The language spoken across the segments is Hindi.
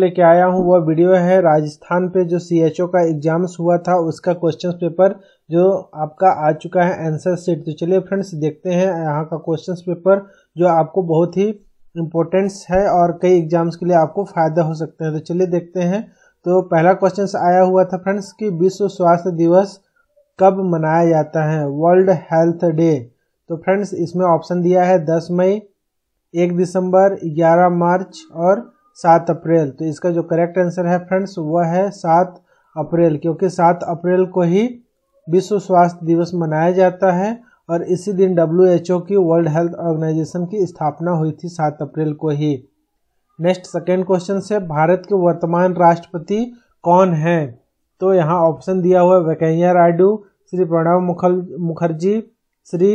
लेके आया हूँ वह वीडियो है राजस्थान पे जो ओ का एग्जाम्स हुआ था उसका क्वेश्चन पेपर जो आपका आ चुका है आंसर सीट तो चलिए फ्रेंड्स देखते हैं यहाँ का क्वेश्चन पेपर जो आपको बहुत ही इम्पोर्टेंस है और कई एग्जाम्स के लिए आपको फ़ायदा हो सकते हैं तो चलिए देखते हैं तो पहला क्वेश्चन आया हुआ था फ्रेंड्स कि विश्व स्वास्थ्य दिवस कब मनाया जाता है वर्ल्ड हेल्थ डे तो फ्रेंड्स इसमें ऑप्शन दिया है दस मई एक दिसंबर ग्यारह मार्च और सात अप्रैल तो इसका जो करेक्ट आंसर है फ्रेंड्स वह है सात अप्रैल क्योंकि सात अप्रैल को ही विश्व स्वास्थ्य दिवस मनाया जाता है और इसी दिन डब्ल्यू की वर्ल्ड हेल्थ ऑर्गेनाइजेशन की स्थापना हुई थी सात अप्रैल को ही नेक्स्ट सेकेंड क्वेश्चन से भारत के वर्तमान राष्ट्रपति कौन हैं तो यहाँ ऑप्शन दिया हुआ है वेंकैया नायडू श्री प्रणब मुखर्जी श्री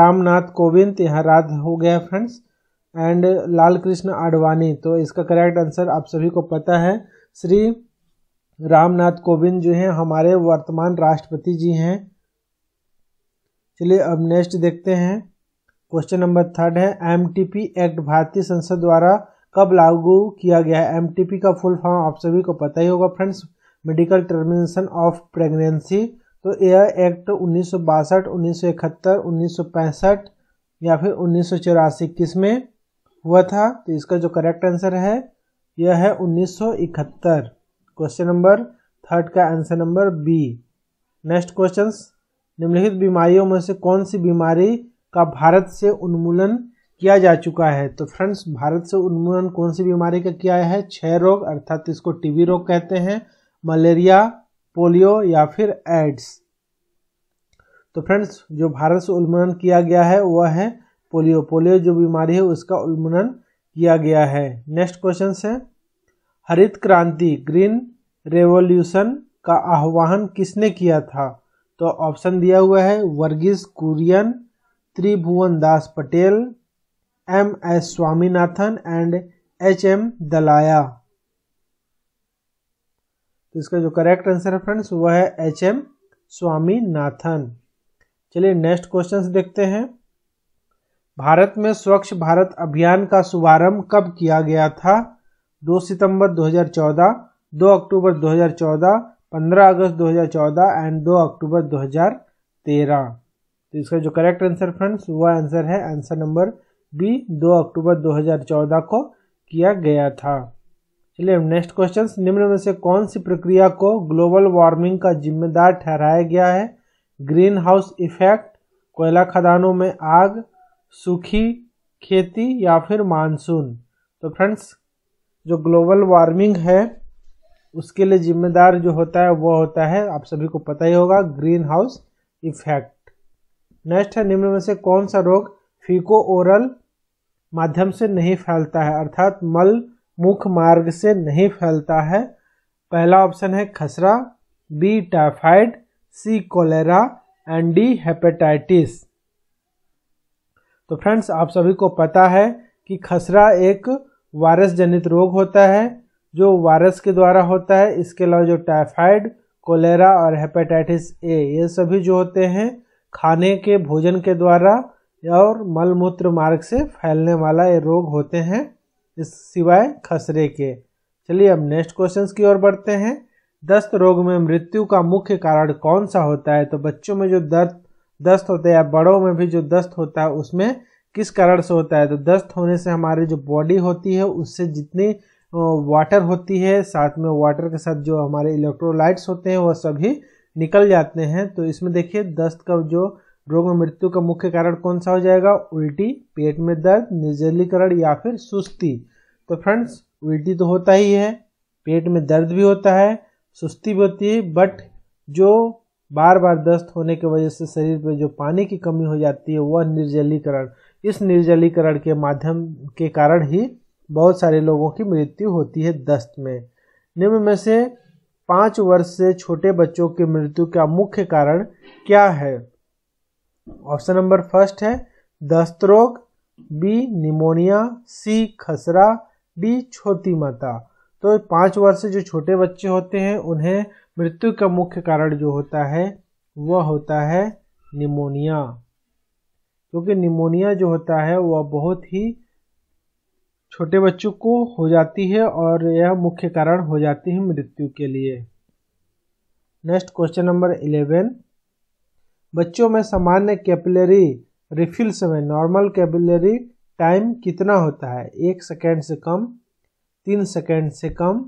रामनाथ कोविंद यहाँ रात हो गया फ्रेंड्स एंड लाल कृष्ण आडवाणी तो इसका करेक्ट आंसर आप सभी को पता है श्री रामनाथ कोविंद जो हैं हमारे वर्तमान राष्ट्रपति जी हैं चलिए अब नेक्स्ट देखते हैं क्वेश्चन नंबर थर्ड है एमटीपी एक्ट भारतीय संसद द्वारा कब लागू किया गया है एमटीपी का फुल फॉर्म आप सभी को पता ही होगा friends medical termination of pregnancy तो यह एक्ट उन्नीस सौ बासठ उन्नीस सौ इकहत्तर उन्नीस सौ पैंसठ या फिर उन्नीस सौ चौरासी किस में हुआ था तो इसका जो करेक्ट आंसर है यह है 1971 क्वेश्चन नंबर थर्ड का answer number B next question निम्नलिखित बीमारियों में से कौन सी बीमारी का भारत से उन्मूलन किया जा चुका है तो फ्रेंड्स भारत से उन्मूलन कौन सी बीमारी का किया है क्षय रोग अर्थात इसको टीबी रोग कहते हैं मलेरिया पोलियो या फिर एड्स तो फ्रेंड्स जो भारत से उन्मूलन किया गया है वह है पोलियो पोलियो जो बीमारी है उसका उन्मूलन किया गया है नेक्स्ट क्वेश्चन है हरित क्रांति ग्रीन रेवोल्यूशन का आह्वान किसने किया था तो ऑप्शन दिया हुआ है Verghese Kurien Tribhuvan Das Patel M S Swaminathan and H M Dalaya तो इसका जो करेक्ट आंसर है फ्रेंड्स वह है एच एम स्वामीनाथन चलिए नेक्स्ट क्वेश्चन देखते हैं भारत में स्वच्छ भारत अभियान का शुभारंभ कब किया गया था 2 सितंबर 2014, 2 अक्टूबर 2014, 15 अगस्त 2014 एंड 2 अक्टूबर 2013 तो इसका जो करेक्ट आंसर फ्रेंड्स वह आंसर है आंसर नंबर बी 2 अक्टूबर 2014 को किया गया था चलिए हम नेक्स्ट क्वेश्चन निम्न में से कौन सी प्रक्रिया को ग्लोबल वार्मिंग का जिम्मेदार ठहराया गया है ग्रीन हाउस इफेक्ट कोयला खदानों में आग सूखी खेती या फिर मानसून तो फ्रेंड्स जो ग्लोबल वार्मिंग है उसके लिए जिम्मेदार जो होता है वो होता है आप सभी को पता ही होगा ग्रीन हाउस इफेक्ट नेक्स्ट है निम्न में से कौन सा रोग फीको ओरल माध्यम से नहीं फैलता है अर्थात मल मुख मार्ग से नहीं फैलता है पहला ऑप्शन है खसरा B typhoid C cholera and D hepatitis तो फ्रेंड्स आप सभी को पता है कि खसरा एक वायरस जनित रोग होता है जो वायरस के द्वारा होता है इसके अलावा जो टाइफाइड कोलेरा और हेपेटाइटिस ए ये सभी जो होते हैं खाने के भोजन के द्वारा और मलमूत्र मार्ग से फैलने वाला ये रोग होते हैं इस सिवाय खसरे के चलिए अब नेक्स्ट क्वेश्चन की ओर बढ़ते हैं दस्त रोग में मृत्यु का मुख्य कारण कौन सा होता है तो बच्चों में जो दर्द दस्त होते हैं या बड़ों में भी जो दस्त होता है उसमें किस कारण से होता है तो दस्त होने से हमारी जो बॉडी होती है उससे जितनी वाटर होती है साथ में वाटर के साथ जो हमारे इलेक्ट्रोलाइट्स होते हैं वह सभी निकल जाते हैं तो इसमें देखिए दस्त का जो रोग में मृत्यु का मुख्य कारण कौन सा हो जाएगा उल्टी पेट में दर्द निर्जलीकरण या फिर सुस्ती तो फ्रेंड्स उल्टी तो होता ही है पेट में दर्द भी होता है सुस्ती भी होती है बट जो बार बार दस्त होने की वजह से शरीर में जो पानी की कमी हो जाती है वह निर्जलीकरण इस निर्जलीकरण के माध्यम के कारण ही बहुत सारे लोगों की मृत्यु होती है दस्त में निम्न में से पाँच वर्ष से छोटे बच्चों की मृत्यु का मुख्य कारण क्या है ऑप्शन नंबर फर्स्ट है दस्त रोग बी निमोनिया सी खसरा डी छोटी माता तो पाँच वर्ष से जो छोटे बच्चे होते हैं उन्हें मृत्यु का मुख्य कारण जो होता है वह होता है निमोनिया क्योंकि निमोनिया जो होता है वह बहुत ही छोटे बच्चों को हो जाती है और यह मुख्य कारण हो जाती है मृत्यु के लिए नेक्स्ट क्वेश्चन नंबर इलेवन बच्चों में सामान्य कैपिलरी रिफिल समय नॉर्मल कैपिलरी टाइम कितना होता है एक सेकेंड से कम तीन सेकेंड से कम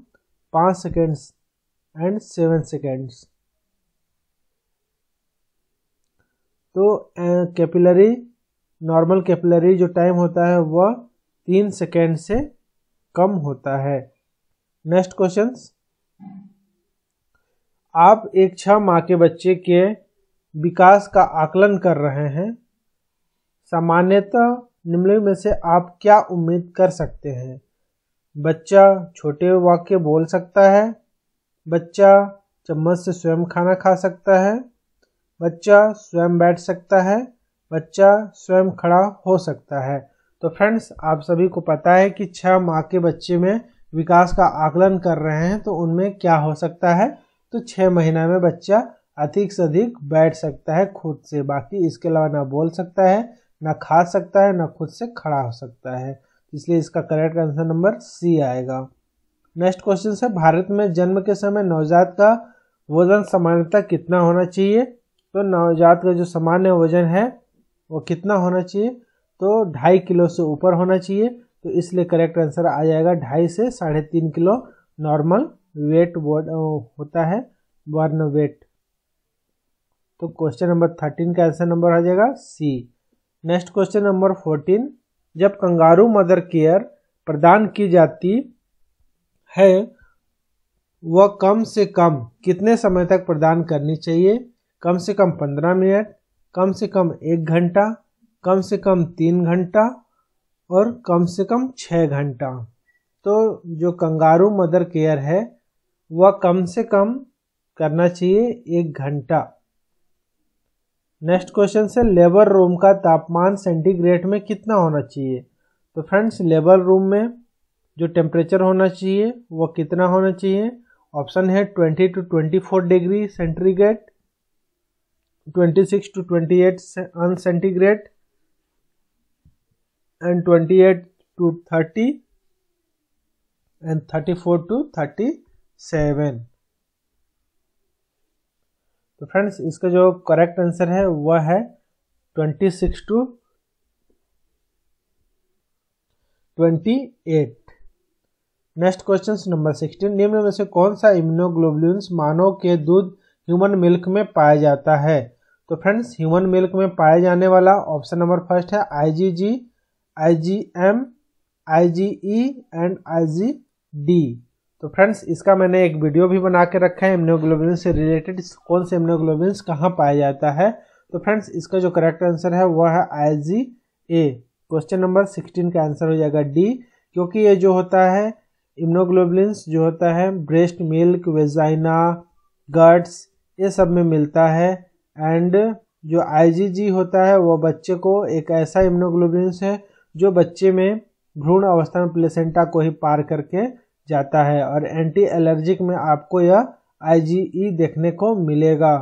पाँच सेकेंड एंड सेवन सेकेंड्स तो कैपिलरी नॉर्मल कैपिलरी जो टाइम होता है वह तीन सेकेंड से कम होता है नेक्स्ट क्वेश्चन आप एक छह माह के बच्चे के विकास का आकलन कर रहे हैं सामान्यतः निम्नलिखित में से आप क्या उम्मीद कर सकते हैं बच्चा छोटे वाक्य बोल सकता है बच्चा चम्मच से स्वयं खाना खा सकता है बच्चा स्वयं बैठ सकता है बच्चा स्वयं खड़ा हो सकता है तो फ्रेंड्स आप सभी को पता है कि छः माह के बच्चे में विकास का आकलन कर रहे हैं तो उनमें क्या हो सकता है तो छः महीना में बच्चा अधिक से अधिक बैठ सकता है खुद से बाकी इसके अलावा ना बोल सकता है ना खा सकता है ना खुद से खड़ा हो सकता है इसलिए इसका करेक्ट आंसर नंबर सी आएगा नेक्स्ट क्वेश्चन है भारत में जन्म के समय नवजात का वजन सामान्यता कितना होना चाहिए तो नवजात का जो सामान्य वजन है वो कितना होना चाहिए तो ढाई किलो से ऊपर होना चाहिए तो इसलिए करेक्ट आंसर आ जाएगा ढाई से साढ़े तीन किलो नॉर्मल वेट होता है वर्न वेट तो क्वेश्चन नंबर थर्टीन का आंसर नंबर आ जाएगा C next question number fourteen जब कंगारू मदर केयर प्रदान की जाती है वह कम से कम कितने समय तक प्रदान करनी चाहिए कम से कम पंद्रह मिनट कम से कम एक घंटा कम से कम तीन घंटा और कम से कम छः घंटा तो जो कंगारू मदर केयर है वह कम से कम करना चाहिए एक घंटा नेक्स्ट क्वेश्चन से लेबर रूम का तापमान सेंटीग्रेड में कितना होना चाहिए तो फ्रेंड्स लेबर रूम में जो टेम्परेचर होना चाहिए वह कितना होना चाहिए ऑप्शन है twenty to twenty four degree centigrade twenty six to twenty eight अन centigrade and twenty eight to thirty and thirty four to thirty seven तो फ्रेंड्स इसका जो करेक्ट आंसर है वह है twenty six to twenty eight next question number sixteen निम्न में से कौन सा इम्यूनोग्लोबुलिन्स मानव के दूध ह्यूमन मिल्क में पाया जाता है तो फ्रेंड्स ह्यूमन मिल्क में पाया जाने वाला ऑप्शन नंबर फर्स्ट है IgG, IgM, IgE and IgD तो फ्रेंड्स इसका मैंने एक वीडियो भी बना के रखा है इम्यूनोग्लोबुलिन से रिलेटेड कौन से इम्यूनोग्लोबुलिन्स कहाँ पाया जाता है तो फ्रेंड्स इसका जो करेक्ट आंसर है वह है I G A question number sixteen का आंसर हो जाएगा डी क्योंकि ये जो होता है इम्नोग्लोबुलिन्स जो होता है ब्रेस्ट मिल्क वेजाइना गट्स ये सब में मिलता है एंड जो आईजीजी होता है वह बच्चे को एक ऐसा इम्नोग्लोबुलिन्स है जो बच्चे में भ्रूण अवस्था में प्लेसेंटा को ही पार करके जाता है और एंटी एलर्जिक में आपको यह आईजीई e देखने को मिलेगा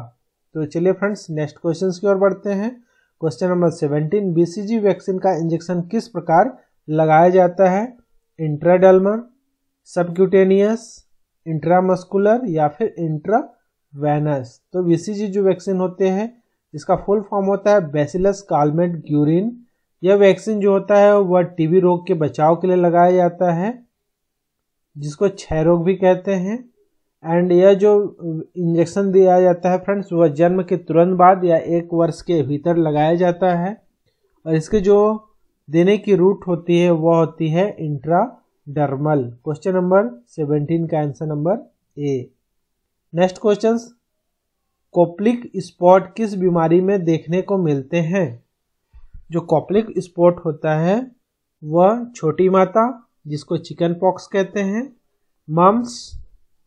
तो चलिए फ्रेंड्स नेक्स्ट क्वेश्चन की ओर बढ़ते हैं question number seventeen BCG vaccine का इंजेक्शन किस प्रकार लगाया जाता है इंट्राडल्मर सबक्यूटेनियस इंट्रामस्कुलर या फिर इंट्रावेनस तो वीसीजी जो वैक्सीन होते हैं इसका फुल फॉर्म होता है बेसिलस कालमेट ग्यूरिन यह वैक्सीन जो होता है वह टीबी रोग के बचाव के लिए लगाया जाता है जिसको क्षय रोग भी कहते हैं एंड यह जो इंजेक्शन दिया जाता है फ्रेंड्स वह जन्म के तुरंत बाद या एक वर्ष के भीतर लगाया जाता है और इसके जो देने की रूट होती है वह होती है intra dermal question number seventeen का answer number A next question Koplik spot किस बीमारी में देखने को मिलते हैं जो कॉपलिक स्पॉट होता है वह छोटी माता जिसको चिकन पॉक्स कहते हैं मम्स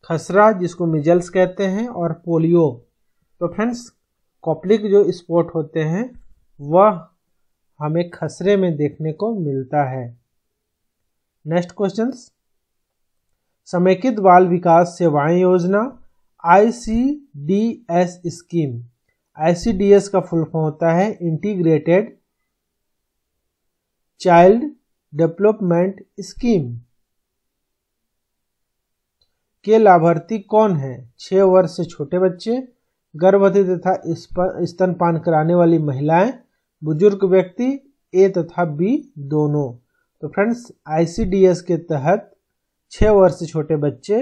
खसरा जिसको मिजल्स कहते हैं और पोलियो तो फ्रेंड्स कॉपलिक जो स्पॉट होते हैं वह हमें खसरे में देखने को मिलता है नेक्स्ट क्वेश्चन समेकित बाल विकास सेवाएं योजना आईसीडीएस स्कीम आईसीडीएस का फुल फॉर्म होता है इंटीग्रेटेड चाइल्ड डेवलपमेंट स्कीम के लाभार्थी कौन है छह वर्ष से छोटे बच्चे गर्भवती तथा स्तनपान कराने वाली महिलाएं बुजुर्ग व्यक्ति ए तथा बी दोनों तो फ्रेंड्स आईसीडीएस के तहत छः वर्ष से छोटे बच्चे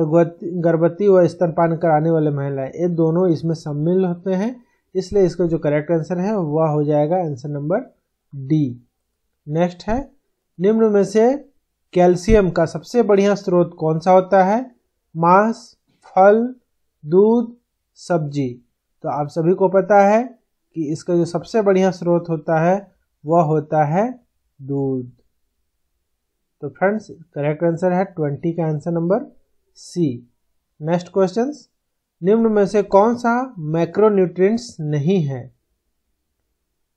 और गर्भवती व स्तनपान कराने वाले महिलाएं ये दोनों इसमें सम्मिल होते हैं इसलिए इसका जो करेक्ट आंसर है वह हो जाएगा आंसर नंबर डी नेक्स्ट है निम्न में से कैल्शियम का सबसे बढ़िया स्रोत कौन सा होता है मांस फल दूध सब्जी तो आप सभी को पता है कि इसका जो सबसे बढ़िया स्रोत होता है वह होता है दूध तो फ्रेंड्स करेक्ट आंसर है ट्वेंटी का answer number C next question निम्न में से कौन सा मैक्रोन्यूट्रिएंट्स नहीं है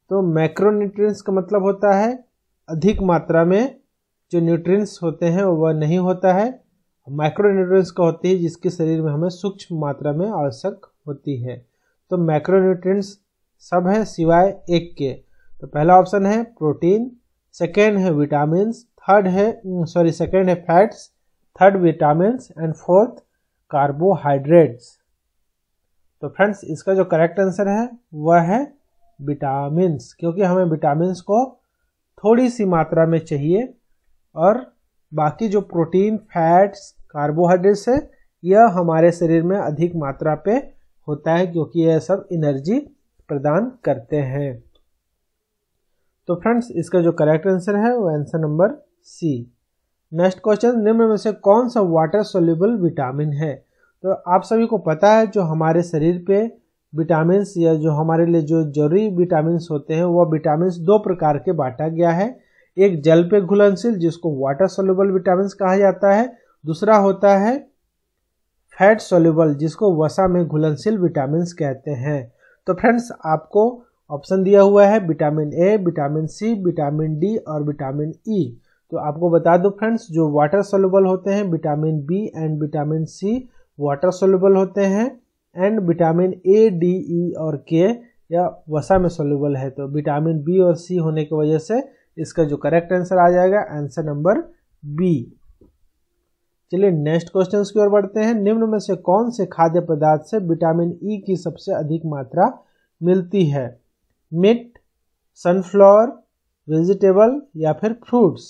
तो मैक्रोन्यूट्रिएंट्स का मतलब होता है अधिक मात्रा में जो न्यूट्रिएंट्स होते हैं वह नहीं होता है माइक्रोन्यूट्रिएंट्स का होती है जिसके शरीर में हमें सूक्ष्म मात्रा में आवश्यक होती है तो मैक्रोन्यूट्रिएंट्स सब है सिवाय एक के तो पहला ऑप्शन है प्रोटीन सेकेंड है विटामिन थर्ड है सॉरी mm, सेकेंड है fats third vitamin and fourth carbohydrates तो फ्रेंड्स इसका जो करेक्ट आंसर है वह है विटामिन क्योंकि हमें विटामिन को थोड़ी सी मात्रा में चाहिए और बाकी जो प्रोटीन फैट्स कार्बोहाइड्रेट्स है यह हमारे शरीर में अधिक मात्रा पे होता है क्योंकि यह सब एनर्जी प्रदान करते हैं तो फ्रेंड्स इसका जो करेक्ट आंसर है वो answer number C next question निम्न में से कौन सा वाटर सोल्यूबल विटामिन है तो आप सभी को पता है जो हमारे शरीर पे विटामिन या जो हमारे लिए जो जरूरी विटामिन होते हैं वह विटामिन दो प्रकार के बांटा गया है एक जल पे घुलनशील जिसको वाटर सोल्यूबल विटामिन कहा जाता है दूसरा होता है फैट सोल्यूबल जिसको वसा में घुलनशील विटामिन कहते हैं तो फ्रेंड्स आपको ऑप्शन दिया हुआ है vitamin A vitamin C vitamin D और विटामिन ई e. तो आपको बता दो फ्रेंड्स जो वाटर सोलबल होते हैं vitamin B and vitamin C water soluble होते हैं and vitamin A D E और के या वसा में सोलबल है तो विटामिन बी और सी होने की वजह से इसका जो करेक्ट आंसर आ जाएगा आंसर नंबर बी चलिए नेक्स्ट क्वेश्चन की ओर बढ़ते हैं निम्न में से कौन से खाद्य पदार्थ से विटामिन ई e की सबसे अधिक मात्रा मिलती है मिट सनफ्लावर वेजिटेबल या फिर फ्रूट्स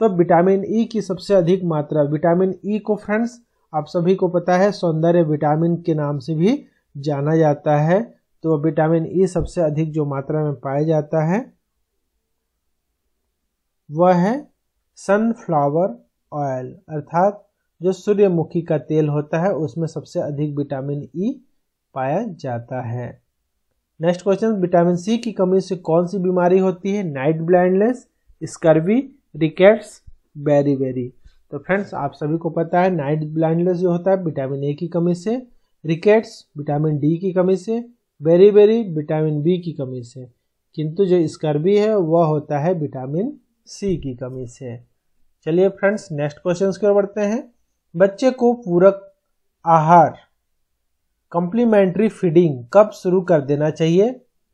तो विटामिन ई e की सबसे अधिक मात्रा विटामिन ई e को फ्रेंड्स आप सभी को पता है सौंदर्य विटामिन के नाम से भी जाना जाता है तो विटामिन ई e सबसे अधिक जो मात्रा में पाया जाता है वह है सनफ्लावर ऑयल अर्थात जो सूर्यमुखी का तेल होता है उसमें सबसे अधिक विटामिन ई e पाया जाता है नेक्स्ट क्वेश्चन विटामिन सी की कमी से कौन सी बीमारी होती है night blindness scurvy rickets beri beri तो फ्रेंड्स आप सभी को पता है नाइट ब्लाइंडनेस जो होता है विटामिन ए की कमी से रिकेट्स विटामिन डी की कमी से बेरी बेरी विटामिन बी की कमी से किंतु जो स्कर्वी है वह होता है विटामिन सी की कमी से चलिए फ्रेंड्स नेक्स्ट क्वेश्चन की ओर बढ़ते हैं बच्चे को पूरक आहार कंप्लीमेंट्री फीडिंग कब शुरू कर देना चाहिए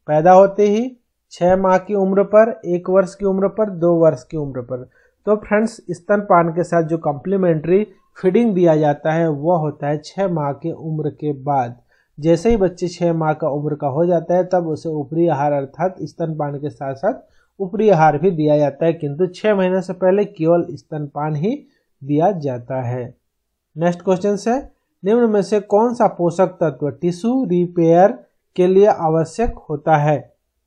पैदा होते ही छः माह की उम्र पर एक वर्ष की उम्र पर दो वर्ष की उम्र पर तो फ्रेंड्स स्तनपान के साथ जो कॉम्प्लीमेंट्री फीडिंग दिया जाता है वह होता है छः माह की उम्र के बाद जैसे ही बच्चे छः माह का उम्र का हो जाता है तब उसे ऊपरी आहार अर्थात स्तनपान के साथ साथ ऊपरी आहार भी दिया जाता है किंतु छः महीने से पहले केवल स्तनपान ही दिया जाता है नेक्स्ट क्वेश्चन है निम्न में से कौन सा पोषक तत्व टिश्यू रिपेयर के लिए आवश्यक होता है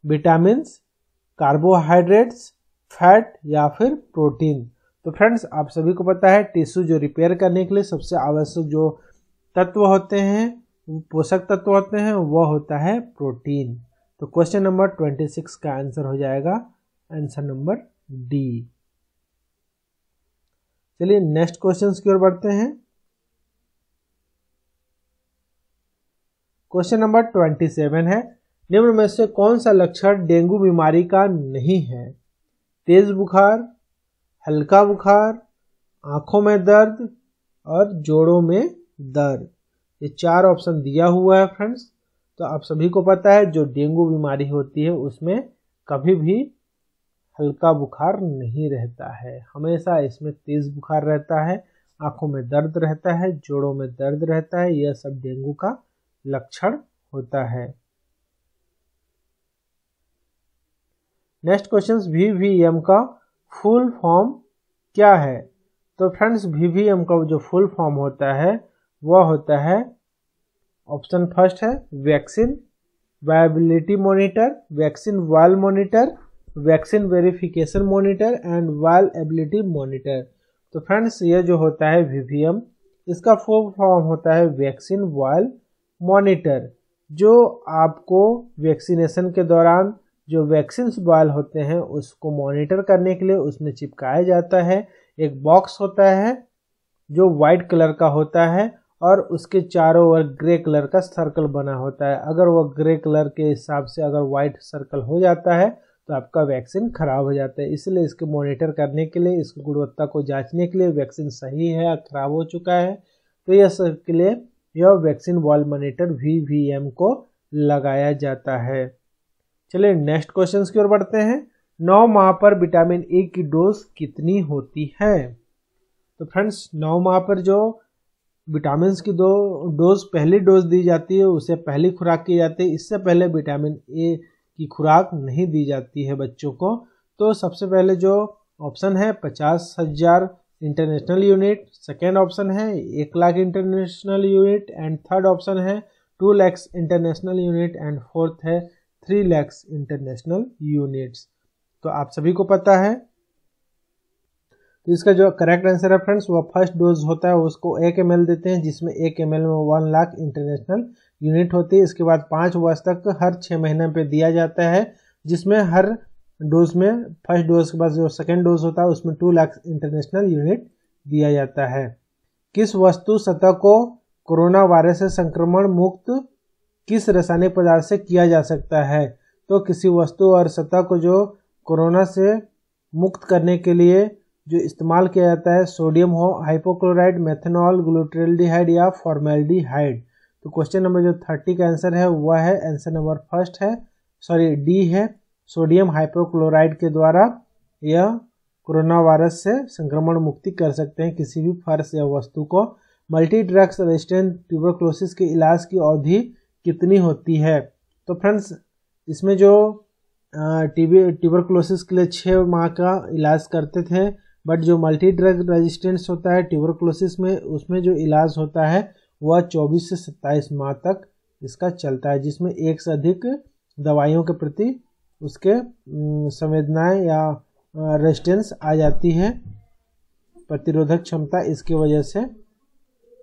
विटामिन कार्बोहाइड्रेट्स फैट या फिर प्रोटीन तो फ्रेंड्स आप सभी को पता है टिश्यू जो रिपेयर करने के लिए सबसे आवश्यक जो तत्व होते हैं पोषक तत्व होते हैं वह होता है प्रोटीन तो क्वेश्चन नंबर ट्वेंटी सिक्स का आंसर हो जाएगा आंसर नंबर डी चलिए नेक्स्ट क्वेश्चन की ओर बढ़ते हैं क्वेश्चन नंबर ट्वेंटी सेवन है निम्न में से कौन सा लक्षण डेंगू बीमारी का नहीं है तेज बुखार हल्का बुखार आंखों में दर्द और जोड़ों में दर्द ये चार ऑप्शन दिया हुआ है फ्रेंड्स तो आप सभी को पता है जो डेंगू बीमारी होती है उसमें कभी भी हल्का बुखार नहीं रहता है हमेशा इसमें तेज बुखार रहता है आंखों में दर्द रहता है जोड़ों में दर्द रहता है यह सब डेंगू का लक्षण होता है नेक्स्ट क्वेश्चन वीवीएम का फुल फॉर्म क्या है तो फ्रेंड्स वीवीएम का जो फुल फॉर्म होता है वह होता है ऑप्शन फर्स्ट है vaccine viability monitor vaccine vial monitor vaccine verification monitor and vial ability monitor तो फ्रेंड्स ये जो होता है वीवीएम इसका फुल फॉर्म होता है वैक्सीन वाल मॉनिटर जो आपको वैक्सीनेशन के दौरान जो वैक्सीन बॉयल होते हैं उसको मॉनिटर करने के लिए उसमें चिपकाया जाता है एक बॉक्स होता है जो वाइट कलर का होता है और उसके चारों ओर ग्रे कलर का सर्कल बना होता है अगर वह ग्रे कलर के हिसाब से अगर वाइट सर्कल हो जाता है तो आपका वैक्सीन खराब हो जाता है इसलिए इसके मॉनिटर करने के लिए इसकी गुणवत्ता को जांचने के लिए वैक्सीन सही है या खराब हो चुका है तो यह सब के लिए यह वैक्सीन वॉल मॉनिटर वी को लगाया जाता है चलिए नेक्स्ट क्वेश्चन की ओर बढ़ते हैं नौ माह पर विटामिन ए की डोज कितनी होती है तो फ्रेंड्स नौ माह पर जो विटामिन की दो डोज पहली डोज दी जाती है उसे पहली खुराक की जाती है इससे पहले विटामिन ए की खुराक नहीं दी जाती है बच्चों को तो सबसे पहले जो ऑप्शन है पचास हजार इंटरनेशनल यूनिट सेकेंड ऑप्शन है एक lakh international unit and third option है two lakhs international unit and fourth है थ्री लैक्स इंटरनेशनल यूनिट्स तो आप सभी को पता है तो इसका जो करेक्ट आंसर है फ्रेंड्स वो फर्स्ट डोज होता है उसको एक एम देते हैं जिसमें एक एम में वन लाख इंटरनेशनल यूनिट होती है इसके बाद पाँच वर्ष तक हर छः महीने पे दिया जाता है जिसमें हर डोज में फर्स्ट डोज के बाद जो सेकेंड डोज होता है उसमें टू लाख इंटरनेशनल यूनिट दिया जाता है किस वस्तु सतह को कोरोना वायरस से संक्रमण मुक्त किस रासायनिक पदार्थ से किया जा सकता है तो किसी वस्तु और सतह को जो कोरोना से मुक्त करने के लिए जो इस्तेमाल किया जाता है सोडियम हो हाइपोक्लोराइड मेथेनॉल ग्लूट्रेलडीहाइड या फॉर्मेल्डिहाइड तो क्वेश्चन नंबर जो थर्टी का आंसर है वह है आंसर नंबर फर्स्ट है सॉरी डी है सोडियम हाइपोक्लोराइड के द्वारा यह कोरोना वायरस से संक्रमण मुक्ति कर सकते हैं किसी भी फर्श या वस्तु को मल्टी ड्रग्स रेजिस्टेंट ट्यूबरक्लोसिस के इलाज की अवधि कितनी होती है तो फ्रेंड्स इसमें जो टीबी ट्यूबरकुलोसिस के लिए छः माह का इलाज करते थे बट जो मल्टी ड्रग रेजिस्टेंस होता है ट्यूबरकुलोसिस में उसमें जो इलाज होता है वह 24 से 27 माह तक इसका चलता है जिसमें एक से अधिक दवाइयों के प्रति उसके संवेदनाएं या रेजिस्टेंस आ जाती है प्रतिरोधक क्षमता इसकी वजह से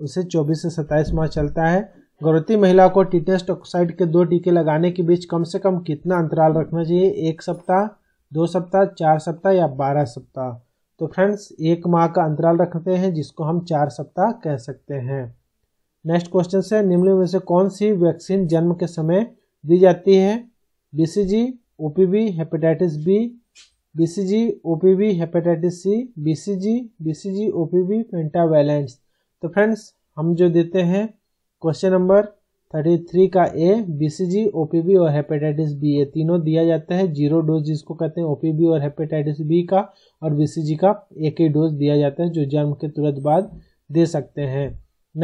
उसे 24 से 27 माह चलता है गर्भवती महिला को टीटेस्ट ऑक्साइड के दो टीके लगाने के बीच कम से कम कितना अंतराल रखना चाहिए एक सप्ताह दो सप्ताह चार सप्ताह या बारह सप्ताह तो फ्रेंड्स एक माह का अंतराल रखते हैं जिसको हम चार सप्ताह कह सकते हैं नेक्स्ट क्वेश्चन से निम्न में से कौन सी वैक्सीन जन्म के समय दी जाती है BCG OPV hepatitis B BCG OPV hepatitis C BCG BCG OPV pentavalence तो फ्रेंड्स हम जो देते हैं क्वेश्चन नंबर थर्टी थ्री का ए बीसीजी ओपीबी और हेपेटाइटिस बी ये तीनों दिया जाता है जीरो डोज जिसको कहते हैं ओपीबी और हेपेटाइटिस बी का और बीसीजी का एक ही डोज दिया जाता है जो जन्म के तुरंत बाद दे सकते हैं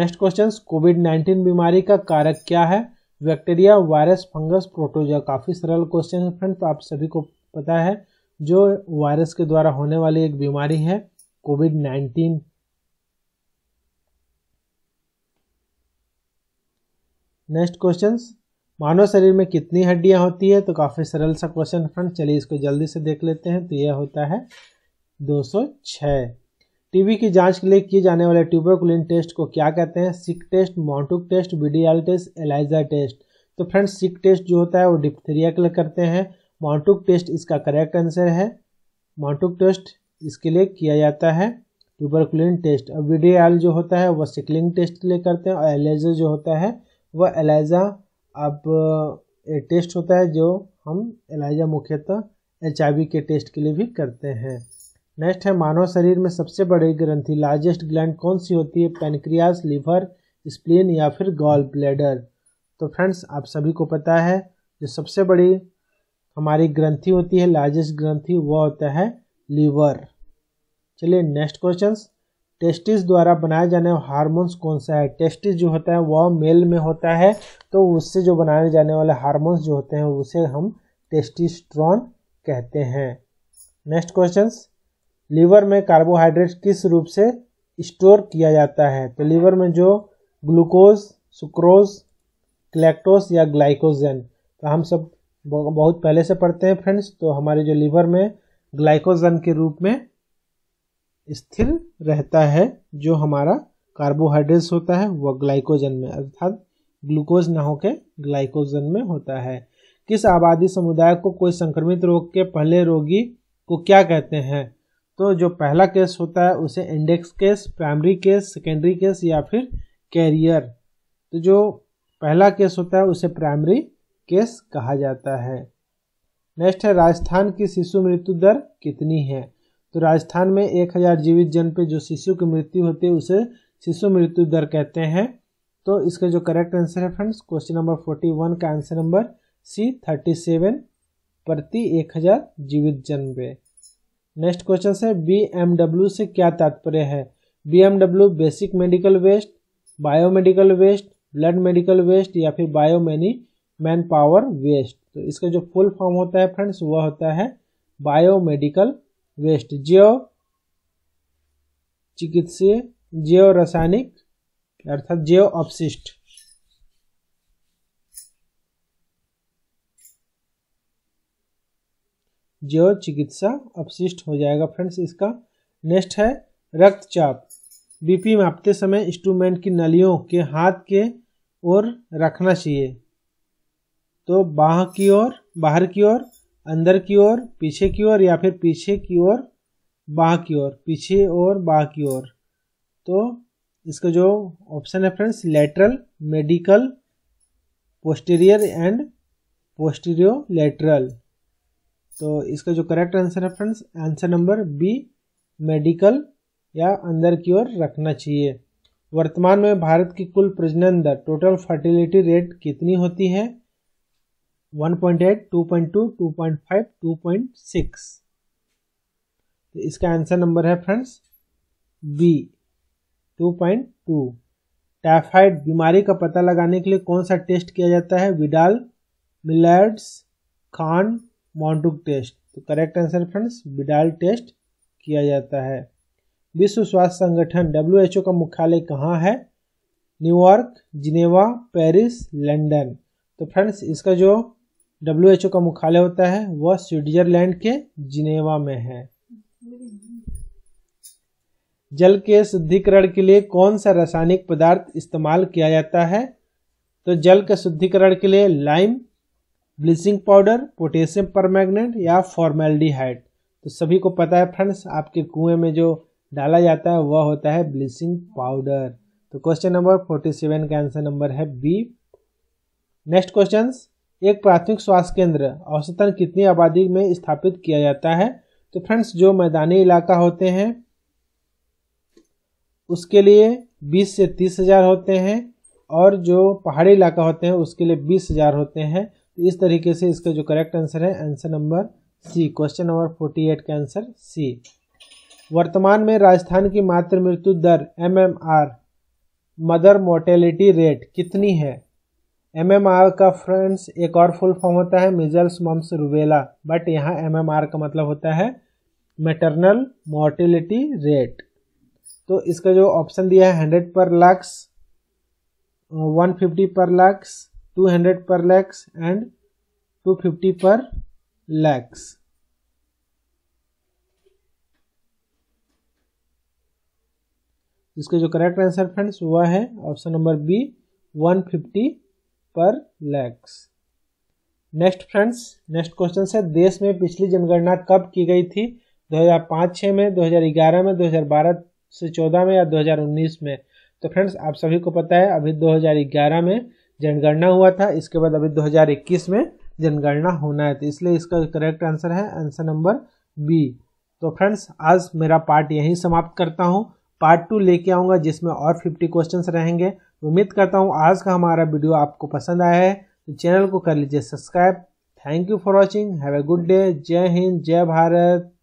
नेक्स्ट क्वेश्चन कोविड नाइन्टीन बीमारी का कारक क्या है बैक्टीरिया वायरस फंगस प्रोटोजा काफ़ी सरल क्वेश्चन है फ्रेंड्स तो आप सभी को पता है जो वायरस के द्वारा होने वाली एक बीमारी है कोविड नाइन्टीन नेक्स्ट क्वेश्चन मानव शरीर में कितनी हड्डियां होती है तो काफ़ी सरल सा क्वेश्चन फ्रेंड चलिए इसको जल्दी से देख लेते हैं तो यह होता है 206 टीबी की जांच के लिए किए जाने वाले ट्यूबरकुलिन टेस्ट को क्या कहते हैं Schick test Mantoux test BDR test ELISA test तो फ्रेंड सिक टेस्ट जो होता है वो डिप्थेरिया के लिए करते हैं मॉन्टुक टेस्ट इसका करेक्ट आंसर है मॉन्टुक टेस्ट इसके लिए किया जाता है ट्यूबरकुलिन टेस्ट और बी जो होता है वह सिकलिंग टेस्ट के लिए करते हैं और एलाइजा जो होता है वह एलाइजा आप एक टेस्ट होता है जो हम एलाइजा मुख्यतः एच के टेस्ट के लिए भी करते हैं नेक्स्ट है मानव शरीर में सबसे बड़ी ग्रंथि लार्जेस्ट ग्लैंड कौन सी होती है पेनक्रियास लीवर स्प्लिन या फिर गॉल ब्लेडर तो फ्रेंड्स आप सभी को पता है जो सबसे बड़ी हमारी ग्रंथि होती है लार्जेस्ट ग्रंथि वह होता है लीवर चलिए नेक्स्ट क्वेश्चन टेस्टिस द्वारा बनाया जाने वाला हार्मोन्स कौन सा है टेस्टिस जो होता है वह मेल में होता है तो उससे जो बनाए जाने वाले हार्मोन्स जो होते हैं उसे हम टेस्टिस्ट्रॉन कहते हैं नेक्स्ट क्वेश्चन लीवर में कार्बोहाइड्रेट किस रूप से स्टोर किया जाता है तो लीवर में जो ग्लूकोज सुक्रोज क्लेक्टोस या ग्लाइकोजन तो हम सब बहुत पहले से पढ़ते हैं फ्रेंड्स तो हमारे जो लीवर में ग्लाइकोजन के रूप में स्थिर रहता है जो हमारा कार्बोहाइड्रेट्स होता है वह ग्लाइकोजन में अर्थात ग्लूकोज ना होकर ग्लाइकोजन में होता है किस आबादी समुदाय को कोई संक्रमित रोग के पहले रोगी को क्या कहते हैं तो जो पहला केस होता है उसे index case primary case secondary case या फिर कैरियर तो जो पहला केस होता है उसे प्राइमरी केस कहा जाता है नेक्स्ट है राजस्थान की शिशु मृत्यु दर कितनी है तो राजस्थान में एक हजार जीवित जन पे जो शिशु की मृत्यु होती है उसे शिशु मृत्यु दर कहते हैं तो इसका जो करेक्ट आंसर है friends question number forty one का answer number C thirty seven प्रति एक हजार जीवित जन पे नेक्स्ट क्वेश्चन है बी से क्या तात्पर्य है B basic medical waste biomedical waste blood medical waste या फिर bio many man power waste तो इसका जो फुल फॉर्म होता है फ्रेंड्स वह होता है बायोमेडिकल वेस्ट जियो चिकित्सीय जियो रासायनिक अर्थात जियो अपशिष्ट जियो चिकित्सा अपशिष्ट हो जाएगा फ्रेंड्स इसका नेक्स्ट है रक्तचाप बीपी मापते समय इंस्ट्रूमेंट की नलियों के हाथ के ओर रखना चाहिए तो बाह की ओर बाहर की ओर अंदर की ओर पीछे की ओर या फिर पीछे की ओर बाह की ओर पीछे और बाह की ओर तो इसका जो ऑप्शन है friends lateral medical posterior and posterio lateral तो इसका जो करेक्ट आंसर है friends answer number B medical या अंदर की ओर रखना चाहिए वर्तमान में भारत की कुल प्रजनन दर टोटल फर्टिलिटी रेट कितनी होती है तो इसका आंसर नंबर है फ्रेंड्स बी 2.2 टाइफाइड बीमारी का पता लगाने के लिए कौन सा टेस्ट किया जाता है Widal Millard's Kahn Mantoux test तो correct answer friends Widal test किया जाता है विश्व स्वास्थ्य संगठन डब्ल्यू का मुख्यालय कहाँ है न्यूयॉर्क जिनेवा पेरिस लंदन तो फ्रेंड्स इसका जो डब्ल्यूएचओ का मुख्यालय होता है वह स्विट्जरलैंड के जिनेवा में है जल के शुद्धिकरण के लिए कौन सा रासायनिक पदार्थ इस्तेमाल किया जाता है तो जल के शुद्धिकरण के लिए lime bleaching powder potassium permanganate या फॉर्मेल्डिहाइड तो सभी को पता है फ्रेंड्स आपके कुएं में जो डाला जाता है वह होता है ब्लीचिंग पाउडर तो क्वेश्चन नंबर फोर्टी सेवन का आंसर नंबर है बी नेक्स्ट क्वेश्चन एक प्राथमिक स्वास्थ्य केंद्र औसतन कितनी आबादी में स्थापित किया जाता है तो फ्रेंड्स जो मैदानी इलाका होते हैं उसके लिए 20 से तीस हज़ार होते हैं और जो पहाड़ी इलाका होते हैं उसके लिए बीस हज़ार होते हैं तो इस तरीके से इसका जो करेक्ट आंसर है answer number C question number forty eight का आंसर सी वर्तमान में राजस्थान की मातृ मृत्यु दर एम मदर मोर्टेलिटी रेट कितनी है एमएमआर का फ्रेंड्स एक और फुल फॉर्म होता है मिजल्स मम्स रुबेला बट यहाँ एमएमआर का मतलब होता है मेटरनल मोर्टिलिटी रेट तो इसका जो ऑप्शन दिया है हंड्रेड पर लैक्स वन फिफ्टी पर लैक्स टू हंड्रेड पर लैक्स एंड टू फिफ्टी पर लैक्स इसका जो करेक्ट आंसर फ्रेंड्स वह है option number B one fifty पर lakhs next friends next question है देश में पिछली जनगणना कब की गई थी 2005-6 में 2011 में 2012 से 14 में या 2019 में तो फ्रेंड्स आप सभी को पता है अभी 2011 में जनगणना हुआ था इसके बाद अभी 2021 में जनगणना होना है तो इसलिए इसका करेक्ट आंसर है आंसर नंबर बी तो फ्रेंड्स आज मेरा पार्ट यहीं समाप्त करता हूँ पार्ट टू लेके आऊँगा जिसमें और फिफ्टी क्वेश्चन रहेंगे उम्मीद करता हूँ आज का हमारा वीडियो आपको पसंद आया है तो चैनल को कर लीजिए subscribe thank you for watching have a good day जय हिंद जय भारत